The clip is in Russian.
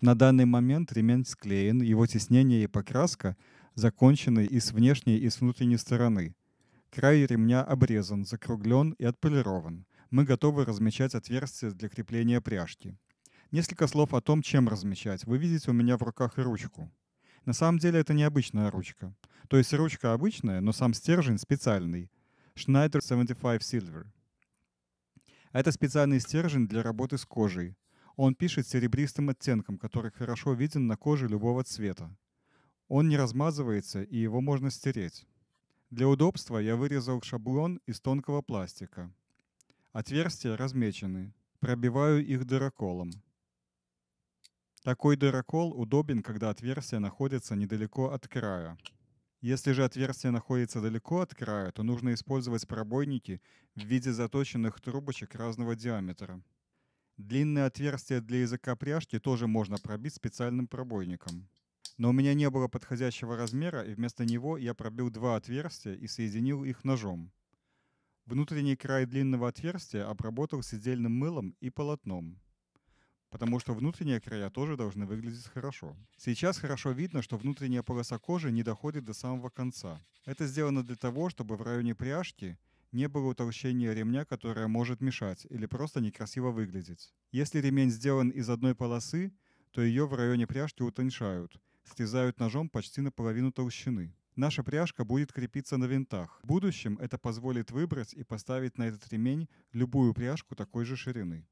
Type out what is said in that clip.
На данный момент ремень склеен, его теснение и покраска закончены и с внешней, и с внутренней стороны. Край ремня обрезан, закруглен и отполирован. Мы готовы размечать отверстия для крепления пряжки. Несколько слов о том, чем размечать. Вы видите у меня в руках ручку. На самом деле это необычная ручка. То есть ручка обычная, но сам стержень специальный. Schneider 75 Silver. Это специальный стержень для работы с кожей – он пишет серебристым оттенком, который хорошо виден на коже любого цвета. Он не размазывается, и его можно стереть. Для удобства я вырезал шаблон из тонкого пластика. Отверстия размечены. Пробиваю их дыроколом. Такой дырокол удобен, когда отверстия находятся недалеко от края. Если же отверстие находится далеко от края, то нужно использовать пробойники в виде заточенных трубочек разного диаметра. Длинное отверстие для языка пряжки тоже можно пробить специальным пробойником. Но у меня не было подходящего размера, и вместо него я пробил два отверстия и соединил их ножом. Внутренний край длинного отверстия обработал сидельным мылом и полотном потому что внутренние края тоже должны выглядеть хорошо. Сейчас хорошо видно, что внутренняя полоса кожи не доходит до самого конца. Это сделано для того, чтобы в районе пряжки не было утолщения ремня, которое может мешать или просто некрасиво выглядеть. Если ремень сделан из одной полосы, то ее в районе пряжки утоньшают, срезают ножом почти наполовину толщины. Наша пряжка будет крепиться на винтах. В будущем это позволит выбрать и поставить на этот ремень любую пряжку такой же ширины.